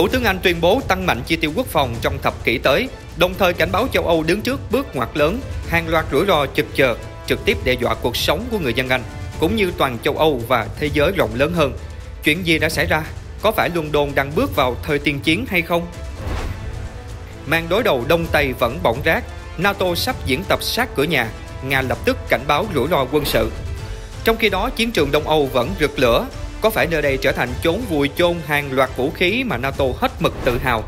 Thủ tướng Anh tuyên bố tăng mạnh chi tiêu quốc phòng trong thập kỷ tới, đồng thời cảnh báo châu Âu đứng trước bước ngoặt lớn, hàng loạt rủi ro trực chờ, trực tiếp đe dọa cuộc sống của người dân Anh, cũng như toàn châu Âu và thế giới rộng lớn hơn. Chuyện gì đã xảy ra? Có phải London đang bước vào thời tiền chiến hay không? Mang đối đầu Đông Tây vẫn bỏng rác, NATO sắp diễn tập sát cửa nhà, Nga lập tức cảnh báo rủi ro quân sự. Trong khi đó, chiến trường Đông Âu vẫn rực lửa có phải nơi đây trở thành chốn vùi chôn hàng loạt vũ khí mà NATO hết mực tự hào?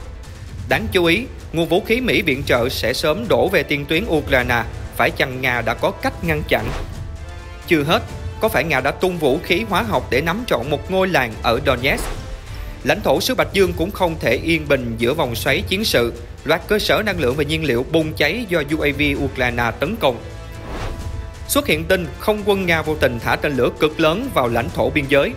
Đáng chú ý, nguồn vũ khí Mỹ viện trợ sẽ sớm đổ về tiền tuyến Ukraine, phải chăng Nga đã có cách ngăn chặn? Chưa hết, có phải Nga đã tung vũ khí hóa học để nắm trọn một ngôi làng ở Donetsk? Lãnh thổ xứ Bạch Dương cũng không thể yên bình giữa vòng xoáy chiến sự, loạt cơ sở năng lượng và nhiên liệu bùng cháy do UAV Ukraine tấn công. Xuất hiện tin không quân Nga vô tình thả tên lửa cực lớn vào lãnh thổ biên giới,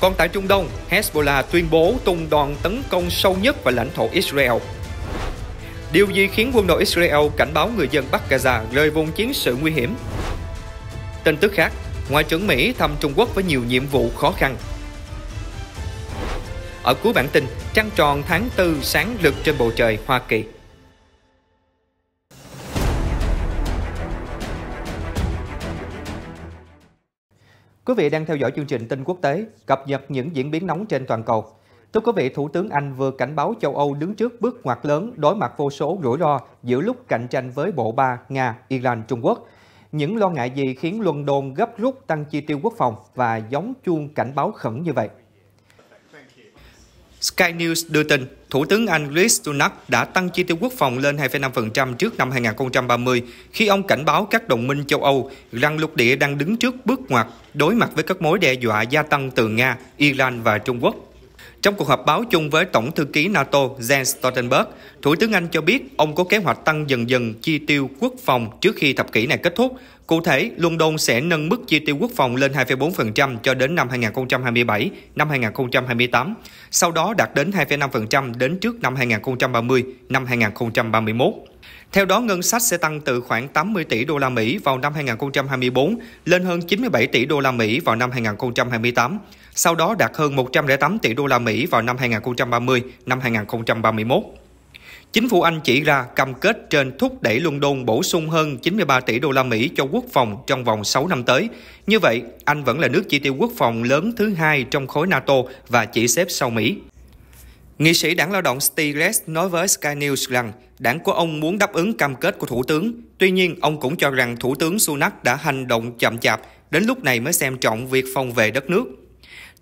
còn tại Trung Đông, Hezbollah tuyên bố tung đòn tấn công sâu nhất vào lãnh thổ Israel. Điều gì khiến quân đội Israel cảnh báo người dân Bắc Gaza rời vùng chiến sự nguy hiểm? Tin tức khác, Ngoại trưởng Mỹ thăm Trung Quốc với nhiều nhiệm vụ khó khăn. Ở cuối bản tin, trăng tròn tháng 4 sáng rực trên bầu trời Hoa Kỳ. Quý vị đang theo dõi chương trình tin quốc tế, cập nhật những diễn biến nóng trên toàn cầu. Thưa quý vị, Thủ tướng Anh vừa cảnh báo châu Âu đứng trước bước ngoặt lớn đối mặt vô số rủi ro giữa lúc cạnh tranh với bộ ba Nga, Iran, Trung Quốc. Những lo ngại gì khiến London gấp rút tăng chi tiêu quốc phòng và giống chuông cảnh báo khẩn như vậy? Sky News đưa tin, Thủ tướng Anh Liz Sunak đã tăng chi tiêu quốc phòng lên 2,5% trước năm 2030 khi ông cảnh báo các đồng minh châu Âu rằng lục địa đang đứng trước bước ngoặt đối mặt với các mối đe dọa gia tăng từ Nga, Iran và Trung Quốc. Trong cuộc họp báo chung với Tổng thư ký NATO Jens Stoltenberg, Thủ tướng Anh cho biết ông có kế hoạch tăng dần dần chi tiêu quốc phòng trước khi thập kỷ này kết thúc. Cụ thể, London sẽ nâng mức chi tiêu quốc phòng lên 2,4% cho đến năm 2027, năm 2028 sau đó đạt đến 2,5% đến trước năm 2030, năm 2031. Theo đó, ngân sách sẽ tăng từ khoảng 80 tỷ đô la Mỹ vào năm 2024 lên hơn 97 tỷ đô la Mỹ vào năm 2028, sau đó đạt hơn 108 tỷ đô la Mỹ vào năm 2030, năm 2031. Chính phủ Anh chỉ ra cam kết trên thúc đẩy London bổ sung hơn 93 tỷ đô la Mỹ cho quốc phòng trong vòng 6 năm tới. Như vậy, Anh vẫn là nước chi tiêu quốc phòng lớn thứ hai trong khối NATO và chỉ xếp sau Mỹ. Nghị sĩ đảng lao động Steve Rest nói với Sky News rằng đảng của ông muốn đáp ứng cam kết của Thủ tướng. Tuy nhiên, ông cũng cho rằng Thủ tướng Sunak đã hành động chậm chạp, đến lúc này mới xem trọng việc phòng vệ đất nước.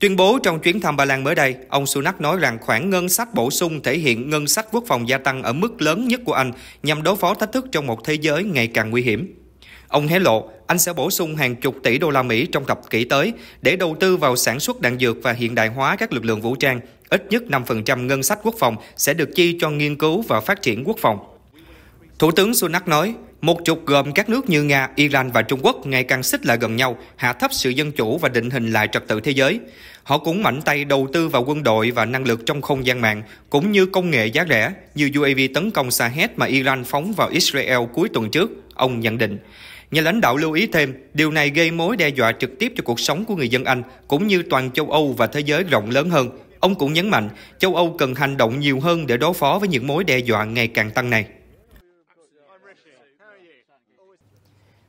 Tuyên bố trong chuyến thăm Ba Lan mới đây, ông Sunak nói rằng khoản ngân sách bổ sung thể hiện ngân sách quốc phòng gia tăng ở mức lớn nhất của Anh nhằm đối phó thách thức trong một thế giới ngày càng nguy hiểm. Ông hé lộ, Anh sẽ bổ sung hàng chục tỷ đô la Mỹ trong thập kỷ tới để đầu tư vào sản xuất đạn dược và hiện đại hóa các lực lượng vũ trang. Ít nhất 5% ngân sách quốc phòng sẽ được chi cho nghiên cứu và phát triển quốc phòng. Thủ tướng Sunak nói, một trục gồm các nước như Nga, Iran và Trung Quốc ngày càng xích lại gần nhau, hạ thấp sự dân chủ và định hình lại trật tự thế giới. Họ cũng mạnh tay đầu tư vào quân đội và năng lực trong không gian mạng, cũng như công nghệ giá rẻ như UAV tấn công Sahed mà Iran phóng vào Israel cuối tuần trước, ông nhận định. Nhà lãnh đạo lưu ý thêm, điều này gây mối đe dọa trực tiếp cho cuộc sống của người dân Anh, cũng như toàn châu Âu và thế giới rộng lớn hơn. Ông cũng nhấn mạnh, châu Âu cần hành động nhiều hơn để đối phó với những mối đe dọa ngày càng tăng này.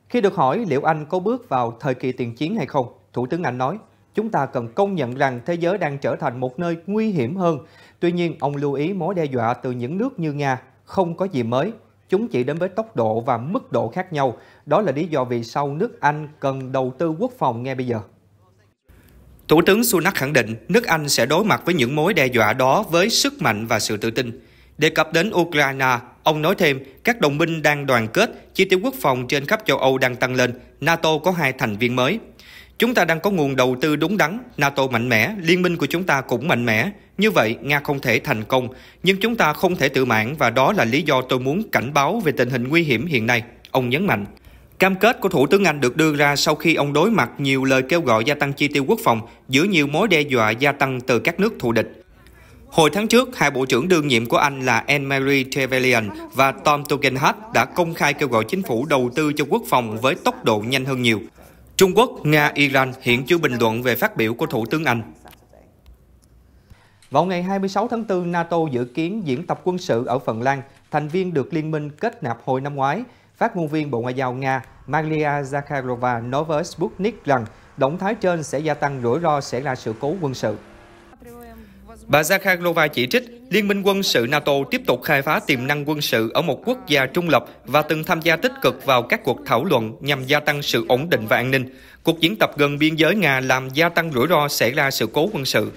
Khi được hỏi liệu Anh có bước vào thời kỳ tiền chiến hay không, Thủ tướng Anh nói, chúng ta cần công nhận rằng thế giới đang trở thành một nơi nguy hiểm hơn. Tuy nhiên, ông lưu ý mối đe dọa từ những nước như Nga không có gì mới. Chúng chỉ đến với tốc độ và mức độ khác nhau. Đó là lý do vì sao nước Anh cần đầu tư quốc phòng ngay bây giờ. Thủ tướng Sunak khẳng định nước Anh sẽ đối mặt với những mối đe dọa đó với sức mạnh và sự tự tin. Đề cập đến Ukraine, Ông nói thêm, các đồng minh đang đoàn kết, chi tiêu quốc phòng trên khắp châu Âu đang tăng lên, NATO có hai thành viên mới. Chúng ta đang có nguồn đầu tư đúng đắn, NATO mạnh mẽ, liên minh của chúng ta cũng mạnh mẽ. Như vậy, Nga không thể thành công, nhưng chúng ta không thể tự mãn và đó là lý do tôi muốn cảnh báo về tình hình nguy hiểm hiện nay, ông nhấn mạnh. Cam kết của Thủ tướng Anh được đưa ra sau khi ông đối mặt nhiều lời kêu gọi gia tăng chi tiêu quốc phòng giữa nhiều mối đe dọa gia tăng từ các nước thù địch. Hồi tháng trước, hai bộ trưởng đương nhiệm của Anh là Anne-Marie Trevelyan và Tom Tugendhat đã công khai kêu gọi chính phủ đầu tư cho quốc phòng với tốc độ nhanh hơn nhiều. Trung Quốc, Nga, Iran hiện chưa bình luận về phát biểu của Thủ tướng Anh. Vào ngày 26 tháng 4, NATO dự kiến diễn tập quân sự ở Phần Lan, thành viên được liên minh kết nạp hồi năm ngoái. Phát ngôn viên Bộ Ngoại giao Nga Maria Zakharova nói với Sputnik rằng động thái trên sẽ gia tăng rủi ro sẽ là sự cố quân sự. Bà Zakharova chỉ trích Liên minh quân sự NATO tiếp tục khai phá tiềm năng quân sự ở một quốc gia trung lập và từng tham gia tích cực vào các cuộc thảo luận nhằm gia tăng sự ổn định và an ninh. Cuộc diễn tập gần biên giới Nga làm gia tăng rủi ro xảy ra sự cố quân sự.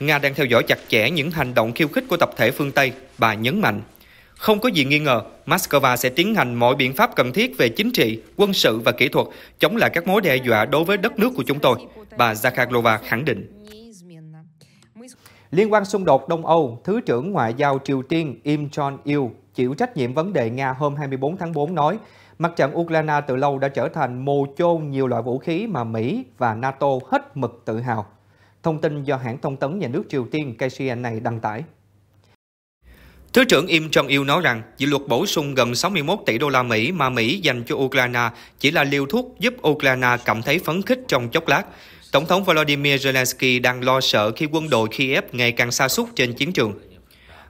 Nga đang theo dõi chặt chẽ những hành động khiêu khích của tập thể phương Tây, bà nhấn mạnh. Không có gì nghi ngờ, Moscow sẽ tiến hành mọi biện pháp cần thiết về chính trị, quân sự và kỹ thuật chống lại các mối đe dọa đối với đất nước của chúng tôi, bà Zakharova khẳng định. Liên quan xung đột Đông Âu, Thứ trưởng Ngoại giao Triều Tiên Im Jong-il chịu trách nhiệm vấn đề Nga hôm 24 tháng 4 nói, mặt trận Ukraine từ lâu đã trở thành mồ chôn nhiều loại vũ khí mà Mỹ và NATO hết mực tự hào. Thông tin do hãng thông tấn nhà nước Triều Tiên KCNA đăng tải. Thứ trưởng Im Jong-il nói rằng dự luật bổ sung gần 61 tỷ đô la Mỹ mà Mỹ dành cho Ukraine chỉ là liều thuốc giúp Ukraine cảm thấy phấn khích trong chốc lát. Tổng thống Volodymyr Zelensky đang lo sợ khi quân đội Kiev ngày càng xa xúc trên chiến trường.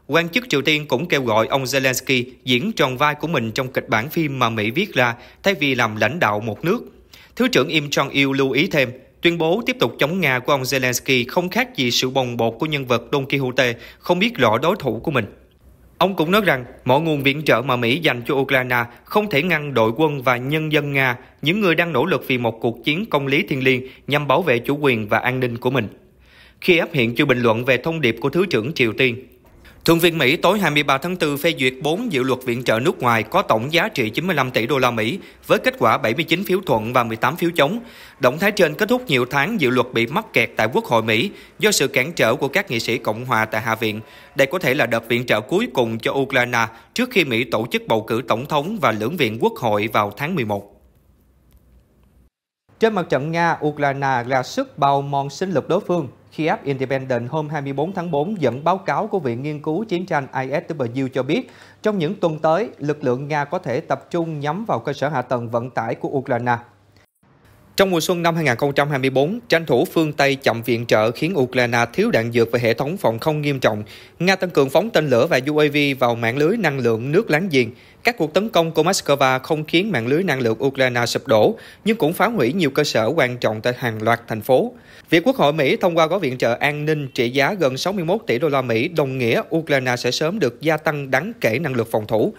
Quan chức Triều Tiên cũng kêu gọi ông Zelensky diễn tròn vai của mình trong kịch bản phim mà Mỹ viết ra thay vì làm lãnh đạo một nước. Thứ trưởng Im Jong-il lưu ý thêm, tuyên bố tiếp tục chống Nga của ông Zelensky không khác gì sự bồng bột của nhân vật Don Quixote không biết rõ đối thủ của mình. Ông cũng nói rằng mọi nguồn viện trợ mà Mỹ dành cho Ukraine không thể ngăn đội quân và nhân dân Nga, những người đang nỗ lực vì một cuộc chiến công lý thiên liêng nhằm bảo vệ chủ quyền và an ninh của mình. Khi áp hiện chưa bình luận về thông điệp của Thứ trưởng Triều Tiên, Thượng viện Mỹ tối 23 tháng 4 phê duyệt 4 dự luật viện trợ nước ngoài có tổng giá trị 95 tỷ đô la Mỹ với kết quả 79 phiếu thuận và 18 phiếu chống. Động thái trên kết thúc nhiều tháng dự luật bị mắc kẹt tại Quốc hội Mỹ do sự cản trở của các nghị sĩ Cộng hòa tại Hạ viện. Đây có thể là đợt viện trợ cuối cùng cho Ukraine trước khi Mỹ tổ chức bầu cử tổng thống và lưỡng viện quốc hội vào tháng 11. Trên mặt trận Nga, Ukraine ra sức bao mòn sinh lực đối phương Kiev Independent hôm 24 tháng 4 dẫn báo cáo của Viện Nghiên cứu Chiến tranh ISW cho biết, trong những tuần tới, lực lượng Nga có thể tập trung nhắm vào cơ sở hạ tầng vận tải của Ukraine. Trong mùa xuân năm 2024, tranh thủ phương Tây chậm viện trợ khiến Ukraine thiếu đạn dược và hệ thống phòng không nghiêm trọng. Nga tăng cường phóng tên lửa và UAV vào mạng lưới năng lượng nước láng giềng. Các cuộc tấn công của Moscow không khiến mạng lưới năng lượng Ukraine sụp đổ, nhưng cũng phá hủy nhiều cơ sở quan trọng tại hàng loạt thành phố. Việc Quốc hội Mỹ thông qua gói viện trợ an ninh trị giá gần 61 tỷ đô la Mỹ đồng nghĩa Ukraine sẽ sớm được gia tăng đáng kể năng lực phòng thủ.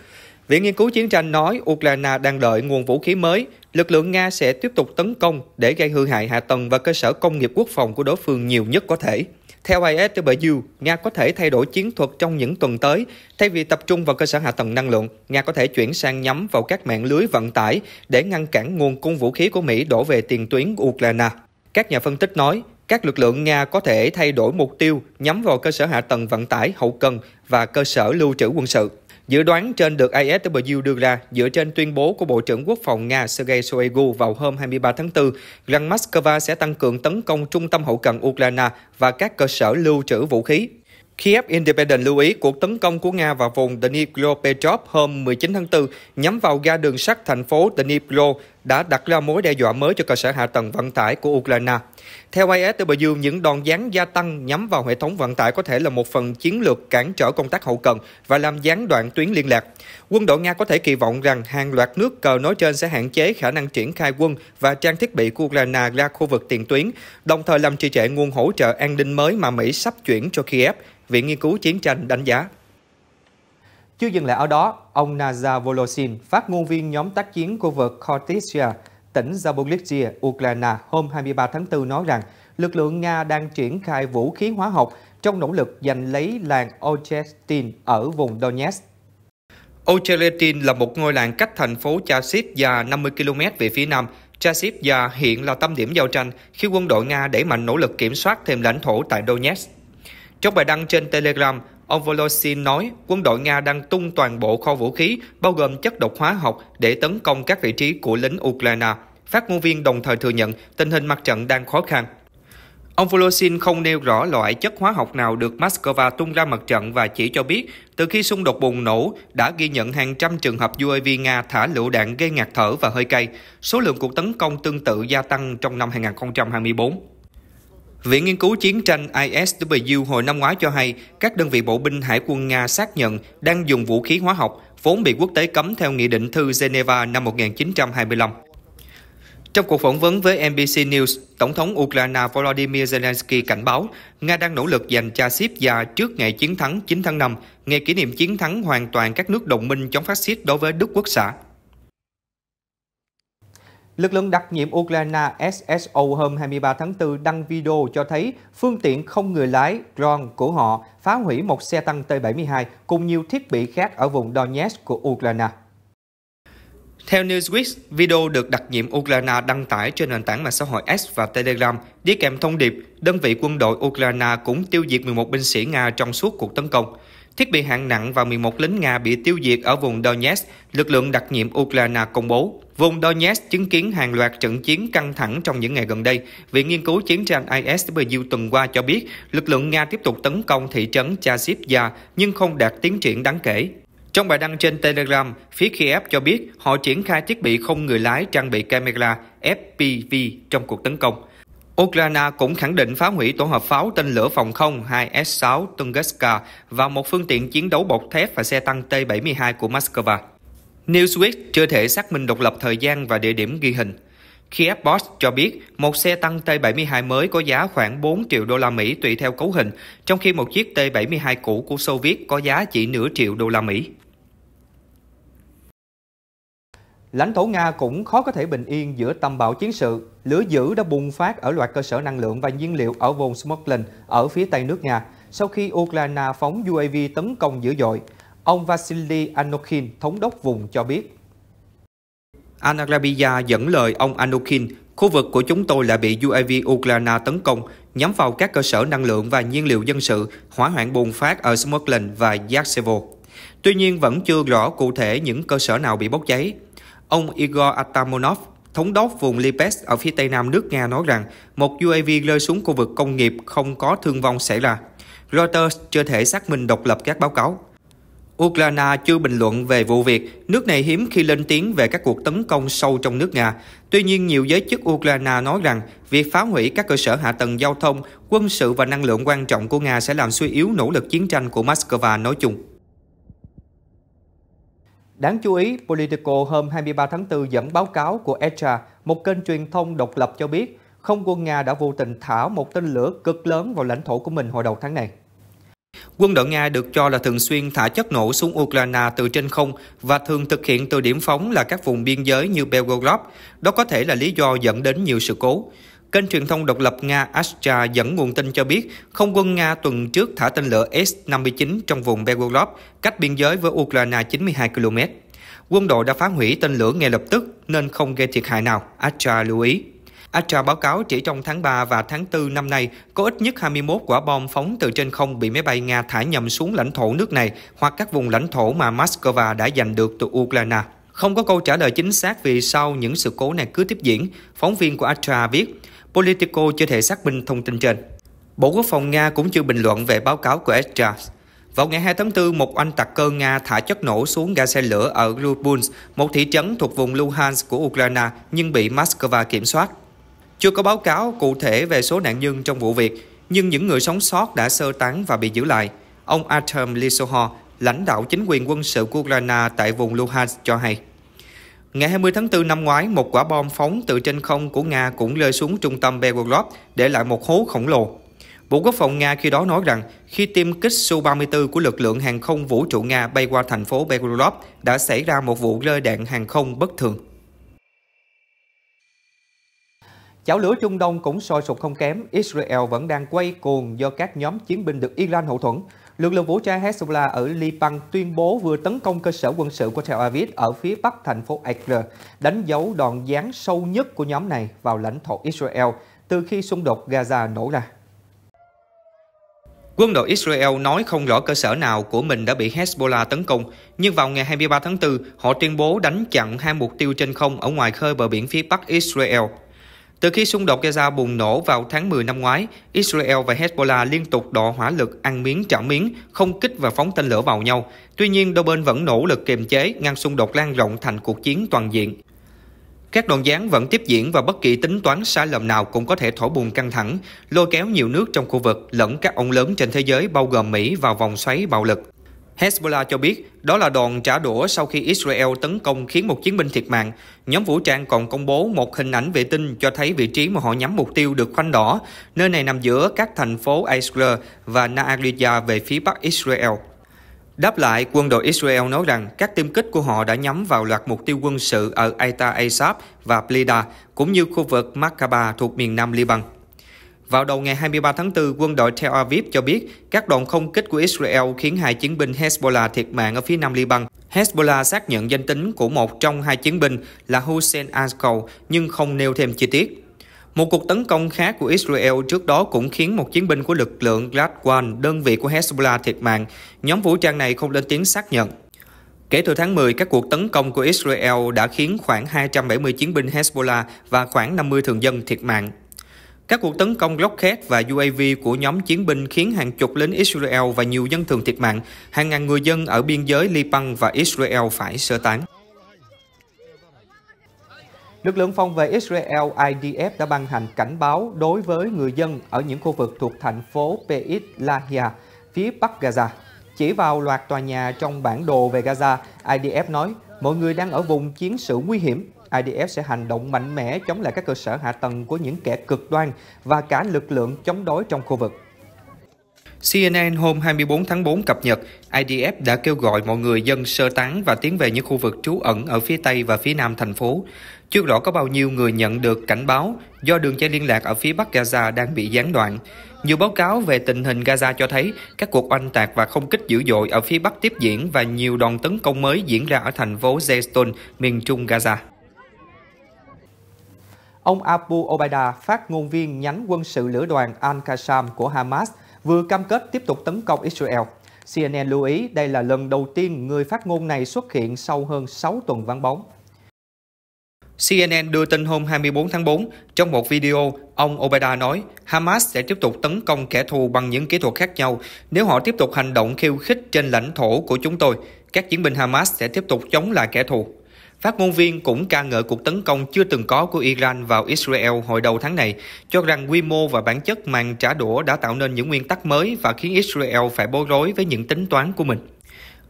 Viện Nghiên cứu Chiến tranh nói Ukraine đang đợi nguồn vũ khí mới, lực lượng Nga sẽ tiếp tục tấn công để gây hư hại hạ tầng và cơ sở công nghiệp quốc phòng của đối phương nhiều nhất có thể. Theo ISW, Nga có thể thay đổi chiến thuật trong những tuần tới. Thay vì tập trung vào cơ sở hạ tầng năng lượng, Nga có thể chuyển sang nhắm vào các mạng lưới vận tải để ngăn cản nguồn cung vũ khí của Mỹ đổ về tiền tuyến Ukraine. Các nhà phân tích nói, các lực lượng Nga có thể thay đổi mục tiêu nhắm vào cơ sở hạ tầng vận tải hậu cần và cơ sở lưu trữ quân sự. Dự đoán trên được ISW đưa ra dựa trên tuyên bố của Bộ trưởng Quốc phòng Nga Sergei Shoigu vào hôm 23 tháng 4 rằng Moscow sẽ tăng cường tấn công trung tâm hậu cần Ukraine và các cơ sở lưu trữ vũ khí. Kiev Independent lưu ý cuộc tấn công của Nga vào vùng Dnipropetrovsk hôm 19 tháng 4 nhắm vào ga đường sắt thành phố Dnipro đã đặt ra mối đe dọa mới cho cơ sở hạ tầng vận tải của Ukraine. Theo ASW, những đòn giáng gia tăng nhắm vào hệ thống vận tải có thể là một phần chiến lược cản trở công tác hậu cần và làm gián đoạn tuyến liên lạc. Quân đội Nga có thể kỳ vọng rằng hàng loạt nước cờ nói trên sẽ hạn chế khả năng triển khai quân và trang thiết bị của Ukraine ra khu vực tiền tuyến, đồng thời làm trì trệ nguồn hỗ trợ an ninh mới mà Mỹ sắp chuyển cho Kiev, Viện Nghiên cứu Chiến tranh đánh giá. Chưa dừng lại ở đó, ông Naza Volosin, phát ngôn viên nhóm tác chiến khu vực Kortisia, tỉnh Zaporizhia, Ukraine hôm 23 tháng 4 nói rằng lực lượng Nga đang triển khai vũ khí hóa học trong nỗ lực giành lấy làng Ochestin ở vùng Donetsk. Ochetin là một ngôi làng cách thành phố Chasiv và 50 km về phía nam. Chasiv và hiện là tâm điểm giao tranh khi quân đội Nga đẩy mạnh nỗ lực kiểm soát thêm lãnh thổ tại Donetsk. Trong bài đăng trên Telegram, Ông Volosin nói quân đội Nga đang tung toàn bộ kho vũ khí, bao gồm chất độc hóa học, để tấn công các vị trí của lính Ukraine. Phát ngôn viên đồng thời thừa nhận tình hình mặt trận đang khó khăn. Ông Volosin không nêu rõ loại chất hóa học nào được Moscow tung ra mặt trận và chỉ cho biết từ khi xung đột bùng nổ đã ghi nhận hàng trăm trường hợp UAV Nga thả lựu đạn gây ngạt thở và hơi cay. Số lượng cuộc tấn công tương tự gia tăng trong năm 2024. Viện Nghiên cứu Chiến tranh ISW hồi năm ngoái cho hay các đơn vị bộ binh hải quân Nga xác nhận đang dùng vũ khí hóa học vốn bị quốc tế cấm theo Nghị định thư Geneva năm 1925. Trong cuộc phỏng vấn với NBC News, Tổng thống Ukraine Volodymyr Zelensky cảnh báo Nga đang nỗ lực giành cha xếp già trước ngày chiến thắng 9 tháng 5, ngày kỷ niệm chiến thắng hoàn toàn các nước đồng minh chống phát xít đối với Đức Quốc xã. Lực lượng đặc nhiệm Ukraine SSO hôm 23 tháng 4 đăng video cho thấy phương tiện không người lái drone của họ phá hủy một xe tăng T-72 cùng nhiều thiết bị khác ở vùng Donetsk của Ukraine. Theo Newsweek, video được đặc nhiệm Ukraine đăng tải trên nền tảng mạng xã hội X và Telegram đi kèm thông điệp đơn vị quân đội Ukraine cũng tiêu diệt 11 binh sĩ Nga trong suốt cuộc tấn công thiết bị hạng nặng và 11 lính Nga bị tiêu diệt ở vùng Donetsk, lực lượng đặc nhiệm Ukraine công bố. Vùng Donetsk chứng kiến hàng loạt trận chiến căng thẳng trong những ngày gần đây. Viện nghiên cứu chiến tranh ISBU tuần qua cho biết, lực lượng Nga tiếp tục tấn công thị trấn Chasiv-Ya nhưng không đạt tiến triển đáng kể. Trong bài đăng trên Telegram, phía Kiev cho biết họ triển khai thiết bị không người lái trang bị camera FPV trong cuộc tấn công. Ukraine cũng khẳng định phá hủy tổ hợp pháo tên lửa phòng không 2S-6 Tunguska và một phương tiện chiến đấu bọc thép và xe tăng T-72 của Moscow. Newsweek chưa thể xác minh độc lập thời gian và địa điểm ghi hình. Kiev Post cho biết một xe tăng T-72 mới có giá khoảng 4 triệu đô la Mỹ tùy theo cấu hình, trong khi một chiếc T-72 cũ của Soviet có giá chỉ nửa triệu đô la Mỹ. Lãnh thổ Nga cũng khó có thể bình yên giữa tâm bão chiến sự. Lửa dữ đã bùng phát ở loạt cơ sở năng lượng và nhiên liệu ở vùng Smolensk ở phía tây nước Nga sau khi Ukraine phóng UAV tấn công dữ dội. Ông Vasily Anokhin, thống đốc vùng cho biết. Anarabia dẫn lời ông Anokhin, khu vực của chúng tôi lại bị UAV Ukraine tấn công, nhắm vào các cơ sở năng lượng và nhiên liệu dân sự, hỏa hoạn bùng phát ở Smolensk và Yaksevo. Tuy nhiên vẫn chưa rõ cụ thể những cơ sở nào bị bốc cháy. Ông Igor Atamonov, thống đốc vùng Lipetsk ở phía tây nam nước Nga nói rằng một UAV rơi xuống khu vực công nghiệp không có thương vong xảy ra. Reuters chưa thể xác minh độc lập các báo cáo. Ukraine chưa bình luận về vụ việc, nước này hiếm khi lên tiếng về các cuộc tấn công sâu trong nước Nga. Tuy nhiên, nhiều giới chức Ukraine nói rằng việc phá hủy các cơ sở hạ tầng giao thông, quân sự và năng lượng quan trọng của Nga sẽ làm suy yếu nỗ lực chiến tranh của Moscow nói chung. Đáng chú ý, Politico hôm 23 tháng 4 dẫn báo cáo của ETRA, một kênh truyền thông độc lập cho biết không quân Nga đã vô tình thả một tên lửa cực lớn vào lãnh thổ của mình hồi đầu tháng này. Quân đội Nga được cho là thường xuyên thả chất nổ xuống Ukraine từ trên không và thường thực hiện từ điểm phóng là các vùng biên giới như Belgorod. Đó có thể là lý do dẫn đến nhiều sự cố. Kênh truyền thông độc lập Nga Astra dẫn nguồn tin cho biết, không quân Nga tuần trước thả tên lửa S-59 trong vùng Belgorod, cách biên giới với Ukraine 92 km. Quân đội đã phá hủy tên lửa ngay lập tức nên không gây thiệt hại nào, Astra lưu ý. Astra báo cáo chỉ trong tháng 3 và tháng 4 năm nay, có ít nhất 21 quả bom phóng từ trên không bị máy bay Nga thả nhầm xuống lãnh thổ nước này hoặc các vùng lãnh thổ mà Moscow đã giành được từ Ukraine. Không có câu trả lời chính xác vì sao những sự cố này cứ tiếp diễn, phóng viên của Astra viết. Politico chưa thể xác minh thông tin trên. Bộ Quốc phòng Nga cũng chưa bình luận về báo cáo của Estras. Vào ngày 2 tháng 4, một anh tặc cơ Nga thả chất nổ xuống ga xe lửa ở Lubansk, một thị trấn thuộc vùng Luhansk của Ukraine nhưng bị Moscow kiểm soát. Chưa có báo cáo cụ thể về số nạn nhân trong vụ việc, nhưng những người sống sót đã sơ tán và bị giữ lại. Ông Artem Lisohor, lãnh đạo chính quyền quân sự của Ukraine tại vùng Luhansk cho hay. Ngày 20 tháng 4 năm ngoái, một quả bom phóng từ trên không của Nga cũng rơi xuống trung tâm Belgorod, để lại một hố khổng lồ. Bộ Quốc phòng Nga khi đó nói rằng khi tiêm kích Su-34 của lực lượng hàng không vũ trụ Nga bay qua thành phố Belgorod đã xảy ra một vụ rơi đạn hàng không bất thường. Chảo lửa Trung Đông cũng sôi sục không kém, Israel vẫn đang quay cuồng do các nhóm chiến binh được Iran hậu thuẫn. Lực lượng vũ trang Hezbollah ở Liban tuyên bố vừa tấn công cơ sở quân sự của Tel Aviv ở phía bắc thành phố Acre, đánh dấu đòn giáng sâu nhất của nhóm này vào lãnh thổ Israel từ khi xung đột Gaza nổ ra. Quân đội Israel nói không rõ cơ sở nào của mình đã bị Hezbollah tấn công, nhưng vào ngày 23 tháng 4, họ tuyên bố đánh chặn hai mục tiêu trên không ở ngoài khơi bờ biển phía bắc Israel. Từ khi xung đột Gaza bùng nổ vào tháng 10 năm ngoái, Israel và Hezbollah liên tục đọ hỏa lực ăn miếng trả miếng, không kích và phóng tên lửa vào nhau. Tuy nhiên, đôi bên vẫn nỗ lực kiềm chế, ngăn xung đột lan rộng thành cuộc chiến toàn diện. Các đoạn gián vẫn tiếp diễn và bất kỳ tính toán sai lầm nào cũng có thể thổi bùng căng thẳng, lôi kéo nhiều nước trong khu vực lẫn các ông lớn trên thế giới bao gồm Mỹ vào vòng xoáy bạo lực. Hezbollah cho biết đó là đòn trả đũa sau khi Israel tấn công khiến một chiến binh thiệt mạng. Nhóm vũ trang còn công bố một hình ảnh vệ tinh cho thấy vị trí mà họ nhắm mục tiêu được khoanh đỏ. Nơi này nằm giữa các thành phố Eisler và Na'ariya về phía bắc Israel. Đáp lại, quân đội Israel nói rằng các tiêm kích của họ đã nhắm vào loạt mục tiêu quân sự ở Aita Asap và Blida, cũng như khu vực Makkaba thuộc miền nam Liban. Vào đầu ngày 23 tháng 4, quân đội Tel Aviv cho biết các đòn không kích của Israel khiến hai chiến binh Hezbollah thiệt mạng ở phía nam Liban. Hezbollah xác nhận danh tính của một trong hai chiến binh là Hussein Askol nhưng không nêu thêm chi tiết. Một cuộc tấn công khác của Israel trước đó cũng khiến một chiến binh của lực lượng Gladwan, đơn vị của Hezbollah thiệt mạng. Nhóm vũ trang này không lên tiếng xác nhận. Kể từ tháng 10, các cuộc tấn công của Israel đã khiến khoảng 270 chiến binh Hezbollah và khoảng 50 thường dân thiệt mạng. Các cuộc tấn công Lockheed và UAV của nhóm chiến binh khiến hàng chục lính Israel và nhiều dân thường thiệt mạng, hàng ngàn người dân ở biên giới Liban và Israel phải sơ tán. Lực lượng phòng vệ Israel IDF đã ban hành cảnh báo đối với người dân ở những khu vực thuộc thành phố Beit Lahia, phía bắc Gaza. Chỉ vào loạt tòa nhà trong bản đồ về Gaza, IDF nói mọi người đang ở vùng chiến sự nguy hiểm. IDF sẽ hành động mạnh mẽ chống lại các cơ sở hạ tầng của những kẻ cực đoan và cả lực lượng chống đối trong khu vực. CNN hôm 24 tháng 4 cập nhật, IDF đã kêu gọi mọi người dân sơ tán và tiến về những khu vực trú ẩn ở phía Tây và phía Nam thành phố. Trước đó có bao nhiêu người nhận được cảnh báo do đường dây liên lạc ở phía Bắc Gaza đang bị gián đoạn. Nhiều báo cáo về tình hình Gaza cho thấy các cuộc oanh tạc và không kích dữ dội ở phía Bắc tiếp diễn và nhiều đòn tấn công mới diễn ra ở thành phố Zaitun, miền trung Gaza. Ông Abu Obaida, phát ngôn viên nhánh quân sự lửa đoàn Al-Qassam của Hamas, vừa cam kết tiếp tục tấn công Israel. CNN lưu ý đây là lần đầu tiên người phát ngôn này xuất hiện sau hơn 6 tuần vắng bóng. CNN đưa tin hôm 24 tháng 4, trong một video, ông Obaida nói Hamas sẽ tiếp tục tấn công kẻ thù bằng những kỹ thuật khác nhau nếu họ tiếp tục hành động khiêu khích trên lãnh thổ của chúng tôi. Các chiến binh Hamas sẽ tiếp tục chống lại kẻ thù. Phát ngôn viên cũng ca ngợi cuộc tấn công chưa từng có của Iran vào Israel hồi đầu tháng này, cho rằng quy mô và bản chất màn trả đũa đã tạo nên những nguyên tắc mới và khiến Israel phải bối rối với những tính toán của mình.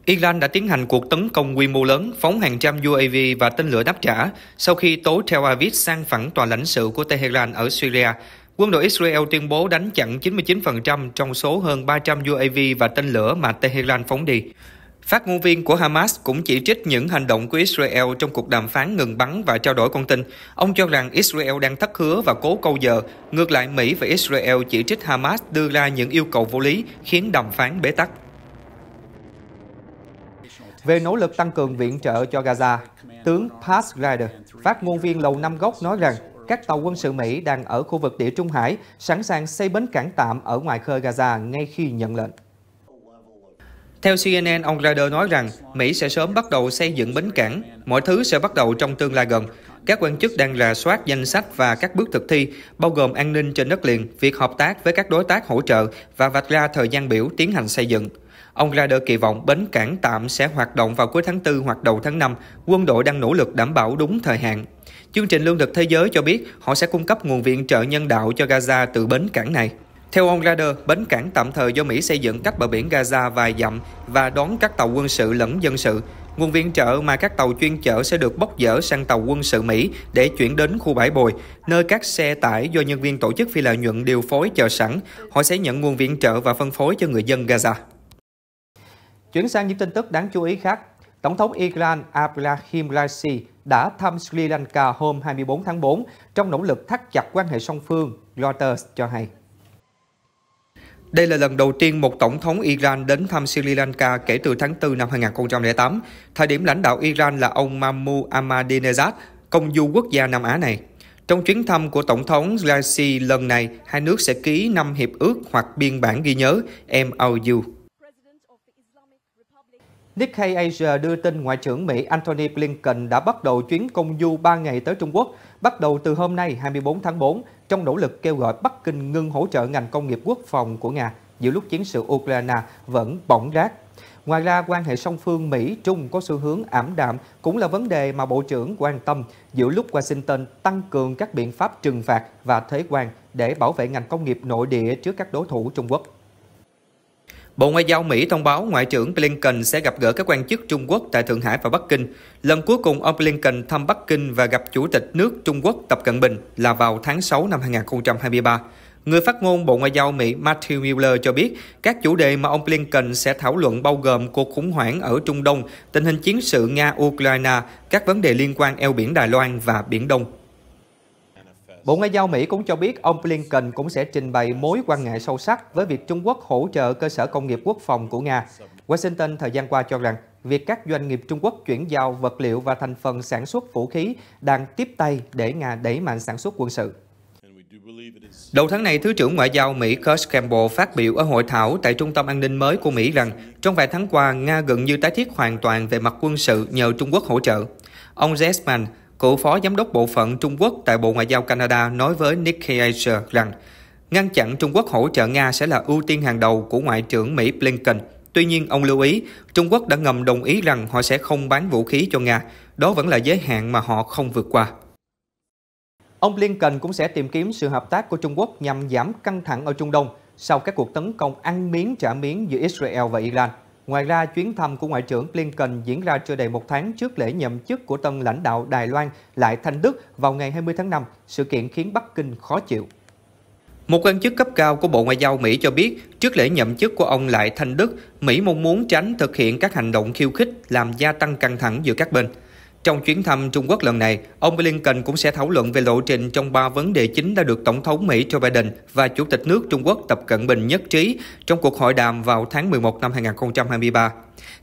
Iran đã tiến hành cuộc tấn công quy mô lớn, phóng hàng trăm UAV và tên lửa đáp trả sau khi tố Tel Aviv sang phẳng tòa lãnh sự của Tehran ở Syria. Quân đội Israel tuyên bố đánh chặn 99% trong số hơn 300 UAV và tên lửa mà Tehran phóng đi. Phát ngôn viên của Hamas cũng chỉ trích những hành động của Israel trong cuộc đàm phán ngừng bắn và trao đổi con tin. Ông cho rằng Israel đang thất hứa và cố câu giờ. Ngược lại, Mỹ và Israel chỉ trích Hamas đưa ra những yêu cầu vô lý, khiến đàm phán bế tắc. Về nỗ lực tăng cường viện trợ cho Gaza, tướng Pat Ryder, phát ngôn viên Lầu Năm Góc nói rằng các tàu quân sự Mỹ đang ở khu vực địa Trung Hải sẵn sàng xây bến cảng tạm ở ngoài khơi Gaza ngay khi nhận lệnh. Theo CNN, ông Ryder nói rằng Mỹ sẽ sớm bắt đầu xây dựng bến cảng, mọi thứ sẽ bắt đầu trong tương lai gần. Các quan chức đang rà soát danh sách và các bước thực thi, bao gồm an ninh trên đất liền, việc hợp tác với các đối tác hỗ trợ và vạch ra thời gian biểu tiến hành xây dựng. Ông Ryder kỳ vọng bến cảng tạm sẽ hoạt động vào cuối tháng 4 hoặc đầu tháng 5. Quân đội đang nỗ lực đảm bảo đúng thời hạn. Chương trình Lương thực Thế giới cho biết họ sẽ cung cấp nguồn viện trợ nhân đạo cho Gaza từ bến cảng này. Theo ông Rader, bến cảng tạm thời do Mỹ xây dựng cách bờ biển Gaza vài dặm và đón các tàu quân sự lẫn dân sự. Nguồn viện trợ mà các tàu chuyên chở sẽ được bốc dỡ sang tàu quân sự Mỹ để chuyển đến khu bãi bồi, nơi các xe tải do nhân viên tổ chức phi lợi nhuận điều phối chờ sẵn. Họ sẽ nhận nguồn viện trợ và phân phối cho người dân Gaza. Chuyển sang những tin tức đáng chú ý khác. Tổng thống Iran Abrahim Raisi đã thăm Sri Lanka hôm 24 tháng 4 trong nỗ lực thắt chặt quan hệ song phương, Reuters cho hay. Đây là lần đầu tiên một tổng thống Iran đến thăm Sri Lanka kể từ tháng 4 năm 2008, thời điểm lãnh đạo Iran là ông Mahmoud Ahmadinejad, công du quốc gia Nam Á này. Trong chuyến thăm của Tổng thống Raisi lần này, hai nước sẽ ký 5 hiệp ước hoặc biên bản ghi nhớ MOU. Nikkei Asia đưa tin Ngoại trưởng Mỹ Antony Blinken đã bắt đầu chuyến công du 3 ngày tới Trung Quốc, bắt đầu từ hôm nay 24 tháng 4 trong nỗ lực kêu gọi Bắc Kinh ngưng hỗ trợ ngành công nghiệp quốc phòng của Nga giữa lúc chiến sự Ukraine vẫn bỏng rác. Ngoài ra, quan hệ song phương Mỹ-Trung có xu hướng ảm đạm cũng là vấn đề mà Bộ trưởng quan tâm giữa lúc Washington tăng cường các biện pháp trừng phạt và thuế quan để bảo vệ ngành công nghiệp nội địa trước các đối thủ Trung Quốc. Bộ Ngoại giao Mỹ thông báo Ngoại trưởng Blinken sẽ gặp gỡ các quan chức Trung Quốc tại Thượng Hải và Bắc Kinh. Lần cuối cùng ông Blinken thăm Bắc Kinh và gặp Chủ tịch nước Trung Quốc Tập Cận Bình là vào tháng 6 năm 2023. Người phát ngôn Bộ Ngoại giao Mỹ Matthew Miller cho biết các chủ đề mà ông Blinken sẽ thảo luận bao gồm cuộc khủng hoảng ở Trung Đông, tình hình chiến sự Nga-Ukraine, các vấn đề liên quan eo biển Đài Loan và Biển Đông. Bộ Ngoại giao Mỹ cũng cho biết ông Blinken cũng sẽ trình bày mối quan ngại sâu sắc với việc Trung Quốc hỗ trợ cơ sở công nghiệp quốc phòng của Nga. Washington thời gian qua cho rằng việc các doanh nghiệp Trung Quốc chuyển giao vật liệu và thành phần sản xuất vũ khí đang tiếp tay để Nga đẩy mạnh sản xuất quân sự. Đầu tháng này, Thứ trưởng Ngoại giao Mỹ Kurt Campbell phát biểu ở hội thảo tại Trung tâm An ninh mới của Mỹ rằng trong vài tháng qua, Nga gần như tái thiết hoàn toàn về mặt quân sự nhờ Trung Quốc hỗ trợ. Ông Zesman, cựu phó giám đốc bộ phận Trung Quốc tại Bộ Ngoại giao Canada nói với Nikkei Asia rằng ngăn chặn Trung Quốc hỗ trợ Nga sẽ là ưu tiên hàng đầu của Ngoại trưởng Mỹ Blinken. Tuy nhiên, ông lưu ý Trung Quốc đã ngầm đồng ý rằng họ sẽ không bán vũ khí cho Nga. Đó vẫn là giới hạn mà họ không vượt qua. Ông Blinken cũng sẽ tìm kiếm sự hợp tác của Trung Quốc nhằm giảm căng thẳng ở Trung Đông sau các cuộc tấn công ăn miếng trả miếng giữa Israel và Iran. Ngoài ra, chuyến thăm của Ngoại trưởng Blinken diễn ra chưa đầy một tháng trước lễ nhậm chức của tân lãnh đạo Đài Loan Lại Thanh Đức vào ngày 20 tháng 5, sự kiện khiến Bắc Kinh khó chịu. Một quan chức cấp cao của Bộ Ngoại giao Mỹ cho biết, trước lễ nhậm chức của ông Lại Thanh Đức, Mỹ mong muốn tránh thực hiện các hành động khiêu khích làm gia tăng căng thẳng giữa các bên. Trong chuyến thăm Trung Quốc lần này, ông Blinken cũng sẽ thảo luận về lộ trình trong ba vấn đề chính đã được Tổng thống Mỹ Joe Biden và Chủ tịch nước Trung Quốc Tập Cận Bình nhất trí trong cuộc hội đàm vào tháng 11 năm 2023.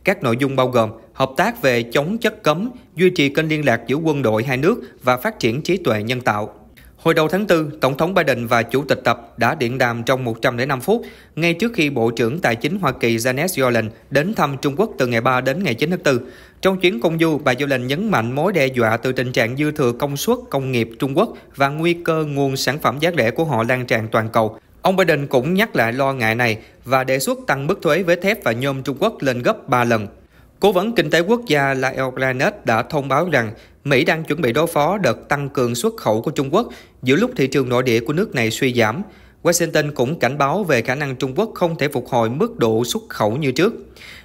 Các nội dung bao gồm hợp tác về chống chất cấm, duy trì kênh liên lạc giữa quân đội hai nước và phát triển trí tuệ nhân tạo. Hồi đầu tháng 4, Tổng thống Biden và Chủ tịch Tập đã điện đàm trong 105 phút, ngay trước khi Bộ trưởng Tài chính Hoa Kỳ Janet Yellen đến thăm Trung Quốc từ ngày 3 đến ngày 9 tháng 4. Trong chuyến công du, bà Yellen nhấn mạnh mối đe dọa từ tình trạng dư thừa công suất công nghiệp Trung Quốc và nguy cơ nguồn sản phẩm giá rẻ của họ lan tràn toàn cầu. Ông Biden cũng nhắc lại lo ngại này và đề xuất tăng mức thuế với thép và nhôm Trung Quốc lên gấp 3 lần. Cố vấn Kinh tế Quốc gia Lyle Granett đã thông báo rằng Mỹ đang chuẩn bị đối phó đợt tăng cường xuất khẩu của Trung Quốc giữa lúc thị trường nội địa của nước này suy giảm. Washington cũng cảnh báo về khả năng Trung Quốc không thể phục hồi mức độ xuất khẩu như trước.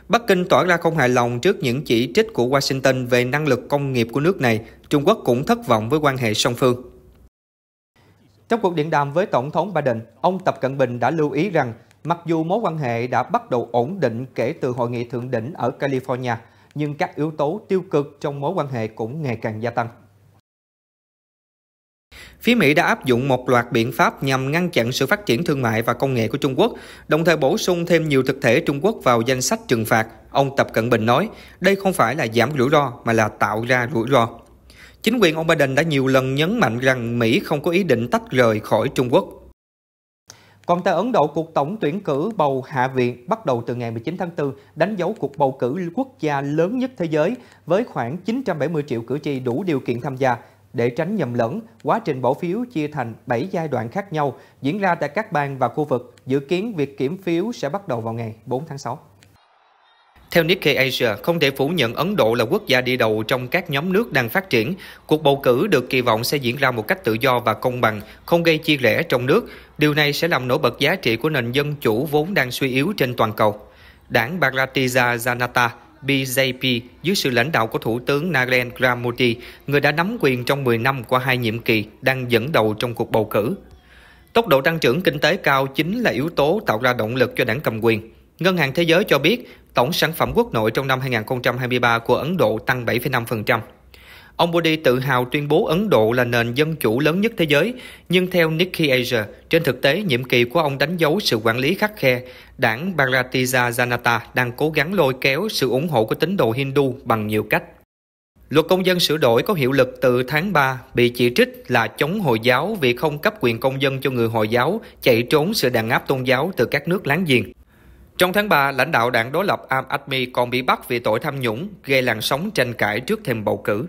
Bắc Kinh tỏ ra không hài lòng trước những chỉ trích của Washington về năng lực công nghiệp của nước này. Trung Quốc cũng thất vọng với quan hệ song phương. Trong cuộc điện đàm với Tổng thống Biden, ông Tập Cận Bình đã lưu ý rằng Mặc dù mối quan hệ đã bắt đầu ổn định kể từ hội nghị thượng đỉnh ở California, nhưng các yếu tố tiêu cực trong mối quan hệ cũng ngày càng gia tăng. Phía Mỹ đã áp dụng một loạt biện pháp nhằm ngăn chặn sự phát triển thương mại và công nghệ của Trung Quốc, đồng thời bổ sung thêm nhiều thực thể Trung Quốc vào danh sách trừng phạt. Ông Tập Cận Bình nói, đây không phải là giảm rủi ro mà là tạo ra rủi ro. Chính quyền ông Biden đã nhiều lần nhấn mạnh rằng Mỹ không có ý định tách rời khỏi Trung Quốc. Còn tại Ấn Độ, cuộc tổng tuyển cử bầu Hạ viện bắt đầu từ ngày 19 tháng 4 đánh dấu cuộc bầu cử quốc gia lớn nhất thế giới với khoảng 970 triệu cử tri đủ điều kiện tham gia. Để tránh nhầm lẫn, quá trình bỏ phiếu chia thành 7 giai đoạn khác nhau diễn ra tại các bang và khu vực. Dự kiến việc kiểm phiếu sẽ bắt đầu vào ngày 4 tháng 6. Theo Nikkei Asia, không thể phủ nhận Ấn Độ là quốc gia đi đầu trong các nhóm nước đang phát triển. Cuộc bầu cử được kỳ vọng sẽ diễn ra một cách tự do và công bằng, không gây chia rẽ trong nước. Điều này sẽ làm nổi bật giá trị của nền dân chủ vốn đang suy yếu trên toàn cầu. Đảng Bharatiya Janata BJP dưới sự lãnh đạo của Thủ tướng Narendra Modi, người đã nắm quyền trong 10 năm qua hai nhiệm kỳ, đang dẫn đầu trong cuộc bầu cử. Tốc độ tăng trưởng kinh tế cao chính là yếu tố tạo ra động lực cho đảng cầm quyền. Ngân hàng Thế giới cho biết tổng sản phẩm quốc nội trong năm 2023 của Ấn Độ tăng 7,5%. Ông Modi tự hào tuyên bố Ấn Độ là nền dân chủ lớn nhất thế giới, nhưng theo Nikkei Asia, trên thực tế nhiệm kỳ của ông đánh dấu sự quản lý khắc khe. Đảng Bharatiya Janata đang cố gắng lôi kéo sự ủng hộ của tín đồ Hindu bằng nhiều cách. Luật công dân sửa đổi có hiệu lực từ tháng 3 bị chỉ trích là chống Hồi giáo vì không cấp quyền công dân cho người Hồi giáo chạy trốn sự đàn áp tôn giáo từ các nước láng giềng. Trong tháng 3, lãnh đạo đảng đối lập Am Admi còn bị bắt vì tội tham nhũng, gây làn sóng tranh cãi trước thềm bầu cử.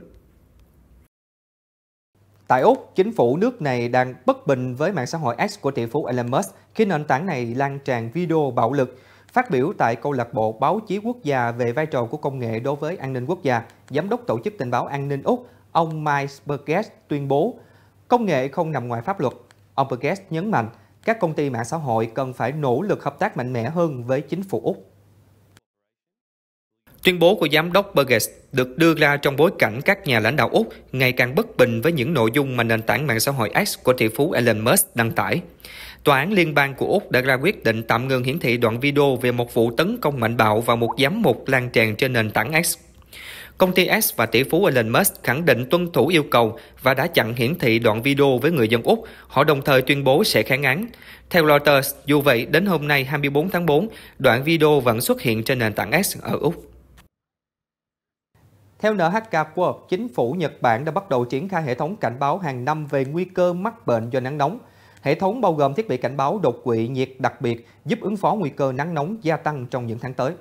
Tại Úc, chính phủ nước này đang bất bình với mạng xã hội X của tỷ phú Elon Musk khi nền tảng này lan tràn video bạo lực. Phát biểu tại câu lạc bộ báo chí quốc gia về vai trò của công nghệ đối với an ninh quốc gia, Giám đốc Tổ chức Tình báo An ninh Úc, ông Mike Burgess tuyên bố, công nghệ không nằm ngoài pháp luật. Ông Burgess nhấn mạnh, các công ty mạng xã hội cần phải nỗ lực hợp tác mạnh mẽ hơn với chính phủ Úc. Tuyên bố của giám đốc Burgess được đưa ra trong bối cảnh các nhà lãnh đạo Úc ngày càng bất bình với những nội dung mà nền tảng mạng xã hội X của tỷ phú Elon Musk đăng tải. Tòa án liên bang của Úc đã ra quyết định tạm ngừng hiển thị đoạn video về một vụ tấn công mạnh bạo vào một giám mục lan tràn trên nền tảng X Công ty S và tỷ phú Elon Musk khẳng định tuân thủ yêu cầu và đã chặn hiển thị đoạn video với người dân Úc. Họ đồng thời tuyên bố sẽ kháng án. Theo Reuters, dù vậy, đến hôm nay 24 tháng 4, đoạn video vẫn xuất hiện trên nền tảng S ở Úc. Theo NHK World, chính phủ Nhật Bản đã bắt đầu triển khai hệ thống cảnh báo hàng năm về nguy cơ mắc bệnh do nắng nóng. Hệ thống bao gồm thiết bị cảnh báo đột quỵ nhiệt đặc biệt giúp ứng phó nguy cơ nắng nóng gia tăng trong những tháng tới.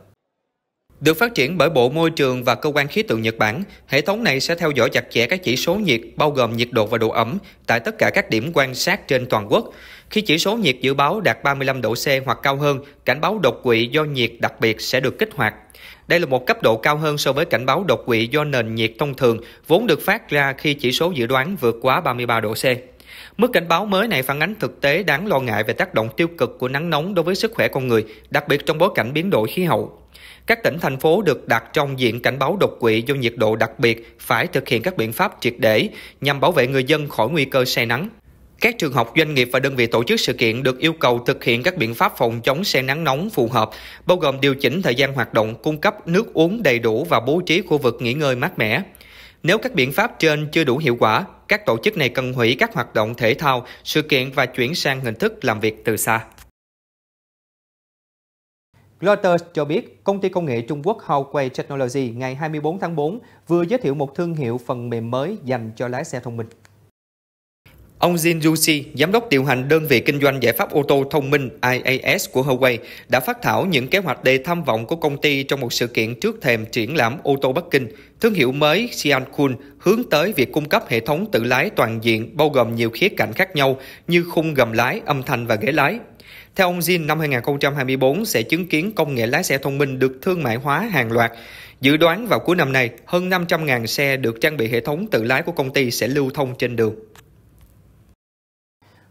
Được phát triển bởi Bộ Môi trường và Cơ quan Khí tượng Nhật Bản, hệ thống này sẽ theo dõi chặt chẽ các chỉ số nhiệt bao gồm nhiệt độ và độ ẩm tại tất cả các điểm quan sát trên toàn quốc. Khi chỉ số nhiệt dự báo đạt 35 độ C hoặc cao hơn, cảnh báo đột quỵ do nhiệt đặc biệt sẽ được kích hoạt. Đây là một cấp độ cao hơn so với cảnh báo đột quỵ do nền nhiệt thông thường, vốn được phát ra khi chỉ số dự đoán vượt quá 33 độ C. Mức cảnh báo mới này phản ánh thực tế đáng lo ngại về tác động tiêu cực của nắng nóng đối với sức khỏe con người, đặc biệt trong bối cảnh biến đổi khí hậu. Các tỉnh, thành phố được đặt trong diện cảnh báo đột quỵ do nhiệt độ đặc biệt phải thực hiện các biện pháp triệt để nhằm bảo vệ người dân khỏi nguy cơ say nắng. Các trường học, doanh nghiệp và đơn vị tổ chức sự kiện được yêu cầu thực hiện các biện pháp phòng chống xe nắng nóng phù hợp, bao gồm điều chỉnh thời gian hoạt động, cung cấp nước uống đầy đủ và bố trí khu vực nghỉ ngơi mát mẻ. Nếu các biện pháp trên chưa đủ hiệu quả, các tổ chức này cần hủy các hoạt động thể thao, sự kiện và chuyển sang hình thức làm việc từ xa. Reuters cho biết, công ty công nghệ Trung Quốc Huawei Technology ngày 24 tháng 4 vừa giới thiệu một thương hiệu phần mềm mới dành cho lái xe thông minh. Ông Jin Yuxi, giám đốc điều hành đơn vị kinh doanh giải pháp ô tô thông minh IAS của Huawei, đã phát thảo những kế hoạch đầy tham vọng của công ty trong một sự kiện trước thềm triển lãm ô tô Bắc Kinh. Thương hiệu mới Xiankun hướng tới việc cung cấp hệ thống tự lái toàn diện bao gồm nhiều khía cạnh khác nhau như khung gầm lái, âm thanh và ghế lái, theo ông Jin, năm 2024 sẽ chứng kiến công nghệ lái xe thông minh được thương mại hóa hàng loạt. Dự đoán vào cuối năm nay, hơn 500.000 xe được trang bị hệ thống tự lái của công ty sẽ lưu thông trên đường.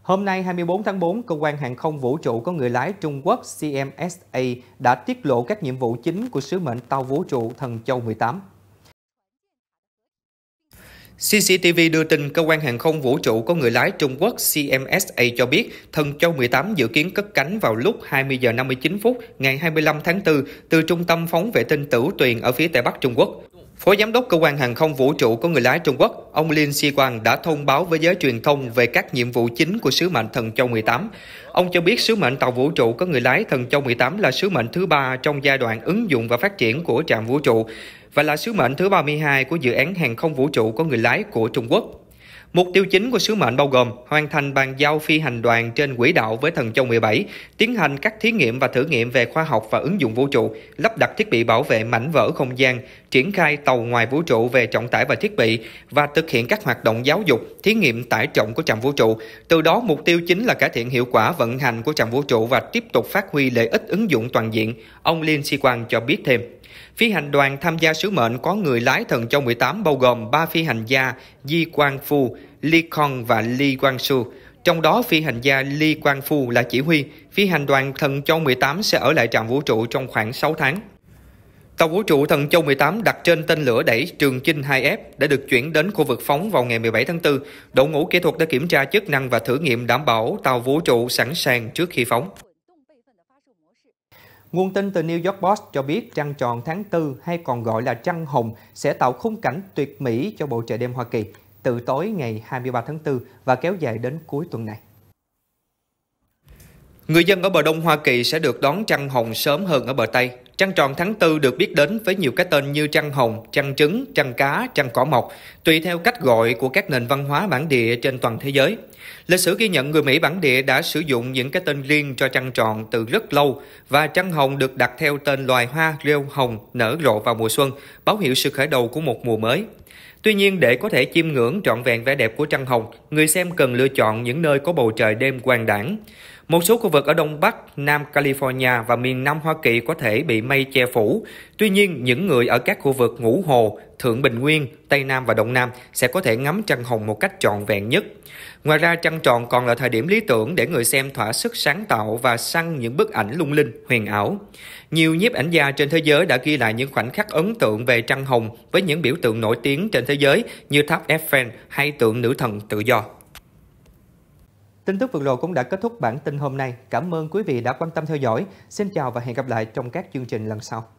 Hôm nay 24 tháng 4, cơ quan hàng không vũ trụ có người lái Trung Quốc CMSA đã tiết lộ các nhiệm vụ chính của sứ mệnh tàu vũ trụ Thần Châu 18. CCTV đưa tin cơ quan hàng không vũ trụ có người lái Trung Quốc CMSA cho biết thần châu 18 dự kiến cất cánh vào lúc 20 giờ 59 phút ngày 25 tháng 4 từ trung tâm phóng vệ tinh Tử Tuyền ở phía tây bắc Trung Quốc. Phó giám đốc cơ quan hàng không vũ trụ có người lái Trung Quốc, ông Lin Si Quang đã thông báo với giới truyền thông về các nhiệm vụ chính của sứ mệnh Thần Châu 18. Ông cho biết sứ mệnh tàu vũ trụ có người lái Thần Châu 18 là sứ mệnh thứ ba trong giai đoạn ứng dụng và phát triển của trạm vũ trụ và là sứ mệnh thứ 32 của dự án hàng không vũ trụ có người lái của Trung Quốc. Mục tiêu chính của sứ mệnh bao gồm hoàn thành bàn giao phi hành đoàn trên quỹ đạo với thần châu 17, tiến hành các thí nghiệm và thử nghiệm về khoa học và ứng dụng vũ trụ, lắp đặt thiết bị bảo vệ mảnh vỡ không gian, triển khai tàu ngoài vũ trụ về trọng tải và thiết bị và thực hiện các hoạt động giáo dục, thí nghiệm tải trọng của trạm vũ trụ. Từ đó mục tiêu chính là cải thiện hiệu quả vận hành của trạm vũ trụ và tiếp tục phát huy lợi ích ứng dụng toàn diện, ông Liên Si Quang cho biết thêm. Phi hành đoàn tham gia sứ mệnh có người lái thần châu 18 bao gồm 3 phi hành gia Di Quang Phu, Li Kong và Li Quang Su. Trong đó phi hành gia Li Quang Phu là chỉ huy, phi hành đoàn thần châu 18 sẽ ở lại trạm vũ trụ trong khoảng 6 tháng. Tàu vũ trụ Thần Châu 18 đặt trên tên lửa đẩy Trường Chinh 2F đã được chuyển đến khu vực phóng vào ngày 17 tháng 4. Đội ngũ kỹ thuật đã kiểm tra chức năng và thử nghiệm đảm bảo tàu vũ trụ sẵn sàng trước khi phóng. Nguồn tin từ New York Post cho biết trăng tròn tháng 4 hay còn gọi là trăng hồng sẽ tạo khung cảnh tuyệt mỹ cho bộ trời đêm Hoa Kỳ từ tối ngày 23 tháng 4 và kéo dài đến cuối tuần này. Người dân ở bờ Đông Hoa Kỳ sẽ được đón trăng hồng sớm hơn ở bờ Tây. Trăng tròn tháng tư được biết đến với nhiều cái tên như trăng hồng, trăng trứng, trăng cá, trăng cỏ mọc, tùy theo cách gọi của các nền văn hóa bản địa trên toàn thế giới. Lịch sử ghi nhận người Mỹ bản địa đã sử dụng những cái tên riêng cho trăng tròn từ rất lâu và trăng hồng được đặt theo tên loài hoa rêu hồng nở rộ vào mùa xuân, báo hiệu sự khởi đầu của một mùa mới. Tuy nhiên, để có thể chiêm ngưỡng trọn vẹn vẻ đẹp của trăng hồng, người xem cần lựa chọn những nơi có bầu trời đêm quang đảng. Một số khu vực ở Đông Bắc, Nam California và miền Nam Hoa Kỳ có thể bị mây che phủ. Tuy nhiên, những người ở các khu vực Ngũ Hồ, Thượng Bình Nguyên, Tây Nam và Đông Nam sẽ có thể ngắm trăng hồng một cách trọn vẹn nhất. Ngoài ra, trăng tròn còn là thời điểm lý tưởng để người xem thỏa sức sáng tạo và săn những bức ảnh lung linh, huyền ảo. Nhiều nhiếp ảnh gia trên thế giới đã ghi lại những khoảnh khắc ấn tượng về trăng hồng với những biểu tượng nổi tiếng trên thế giới như tháp Eiffel hay tượng nữ thần tự do. Tin tức vượt lộ cũng đã kết thúc bản tin hôm nay. Cảm ơn quý vị đã quan tâm theo dõi. Xin chào và hẹn gặp lại trong các chương trình lần sau.